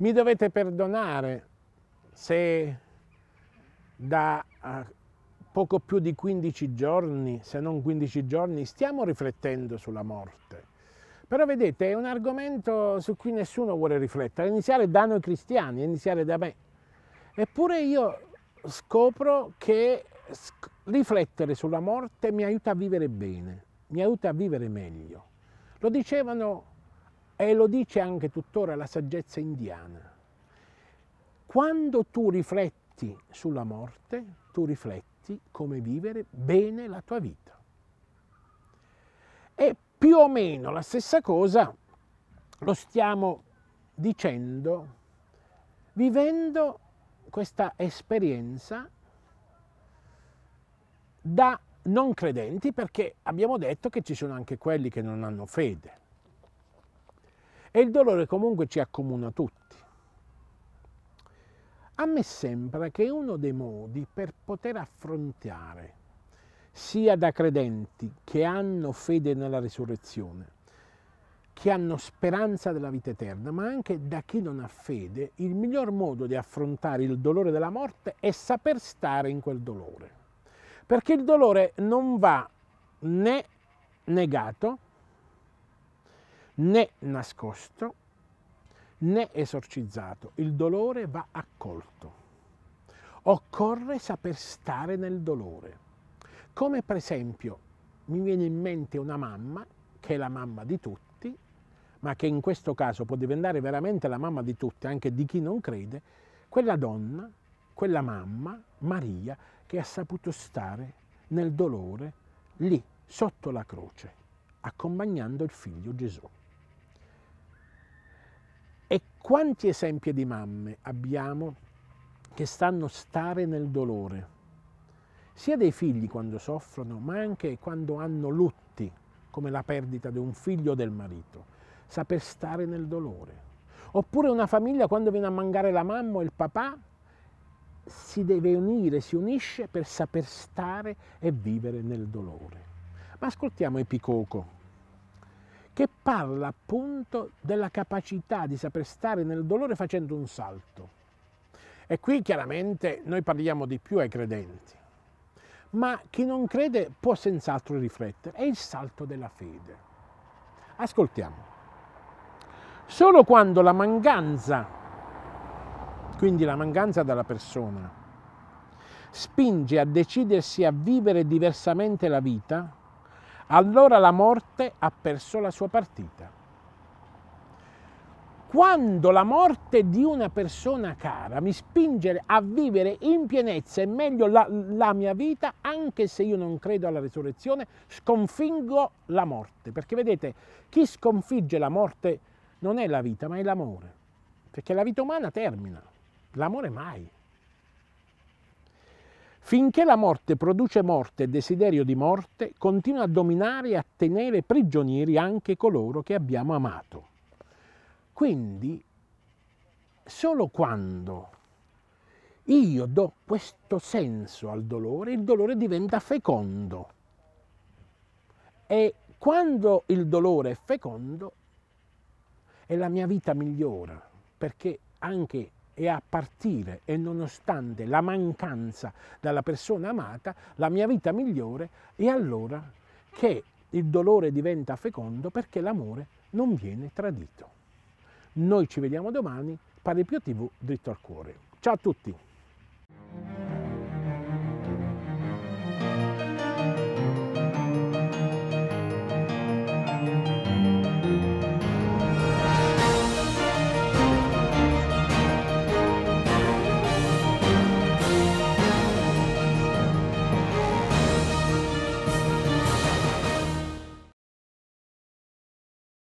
Mi dovete perdonare se da eh, poco più di 15 giorni, se non 15 giorni, stiamo riflettendo sulla morte. Però vedete, è un argomento su cui nessuno vuole riflettere, iniziare da noi cristiani, iniziare da me. Eppure io scopro che riflettere sulla morte mi aiuta a vivere bene, mi aiuta a vivere meglio. Lo dicevano e lo dice anche tuttora la saggezza indiana. Quando tu rifletti sulla morte, tu rifletti come vivere bene la tua vita. E più o meno la stessa cosa lo stiamo dicendo vivendo questa esperienza da non credenti perché abbiamo detto che ci sono anche quelli che non hanno fede. E il dolore comunque ci accomuna tutti. A me sembra che uno dei modi per poter affrontare, sia da credenti che hanno fede nella risurrezione, che hanno speranza della vita eterna, ma anche da chi non ha fede, il miglior modo di affrontare il dolore della morte è saper stare in quel dolore. Perché il dolore non va né negato né nascosto né esorcizzato, il dolore va accolto. Occorre saper stare nel dolore. Come per esempio mi viene in mente una mamma, che è la mamma di tutti, ma che in questo caso può diventare veramente la mamma di tutti, anche di chi non crede, quella donna, quella mamma, Maria, che ha saputo stare nel dolore lì, sotto la croce, accompagnando il figlio Gesù. Quanti esempi di mamme abbiamo che stanno stare nel dolore, sia dei figli quando soffrono, ma anche quando hanno lutti, come la perdita di un figlio o del marito. Saper stare nel dolore. Oppure una famiglia quando viene a mancare la mamma o il papà si deve unire, si unisce per saper stare e vivere nel dolore. Ma ascoltiamo Epicoco, che parla appunto della capacità di saper stare nel dolore facendo un salto. E qui chiaramente noi parliamo di più ai credenti, ma chi non crede può senz'altro riflettere, è il salto della fede. Ascoltiamo. Solo quando la mancanza, quindi la mancanza della persona, spinge a decidersi a vivere diversamente la vita, allora la morte ha perso la sua partita. Quando la morte di una persona cara mi spinge a vivere in pienezza e meglio la, la mia vita, anche se io non credo alla risurrezione, sconfiggo la morte. Perché vedete, chi sconfigge la morte non è la vita, ma è l'amore. Perché la vita umana termina, l'amore mai. Finché la morte produce morte e desiderio di morte, continua a dominare e a tenere prigionieri anche coloro che abbiamo amato. Quindi, solo quando io do questo senso al dolore, il dolore diventa fecondo. E quando il dolore è fecondo, e la mia vita migliora, perché anche e a partire e nonostante la mancanza dalla persona amata, la mia vita migliore è allora che il dolore diventa fecondo perché l'amore non viene tradito. Noi ci vediamo domani, Pari Pio TV, dritto al cuore. Ciao a tutti!